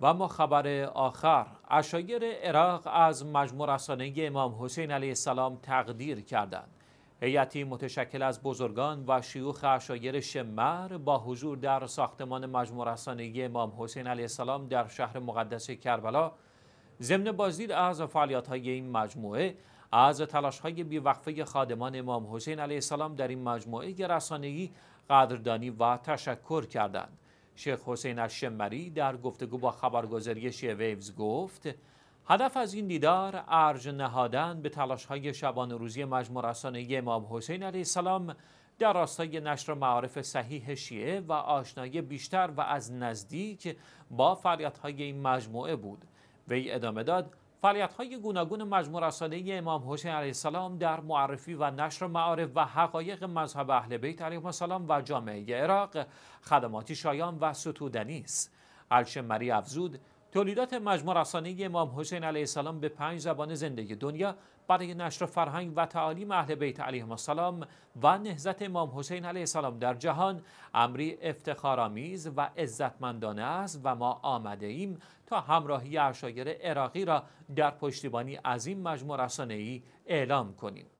و ما خبر آخر اشایر عراق از مجموع رسانه‌ای امام حسین علیه السلام تقدیر کردند هیئتی متشکل از بزرگان و شیوخ اشایر شمر با حضور در ساختمان مجموع رسانه‌ای امام حسین علیه السلام در شهر مقدس کربلا ضمن بازدید از های این مجموعه از تلاش‌های بیوقفه خادمان امام حسین علیه السلام در این مجموعه رسانه‌ای قدردانی و تشکر کردند شیخ حسین الشمری در گفتگو با خبرگزاری ویوز گفت هدف از این دیدار ارج نهادن به تلاش های شبان روزی مجموع رسانه امام حسین علیه السلام در راستای نشر معارف صحیح شیعه و آشنایی بیشتر و از نزدیک با فریادهای این مجموعه بود وی ادامه داد فعالیت های گوناگون مجموع رسانه امام حسین علیه السلام در معرفی و نشر معارف و حقایق مذهب اهل بیت علیه السلام و جامعه عراق خدماتی شایان و ستودنی است الشمری افزود تولیدات مجموع رسانه امام حسین علیه السلام به پنج زبان زندگی دنیا برای نشر فرهنگ و تعالیم اهل بیت علیهم السلام و نهزت امام حسین علیه السلام در جهان امری افتخارآمیز و عزتمندانه است و ما آمده ایم تا همراهی عشایر عراقی را در پشتیبانی از این مجموع ای اعلام کنیم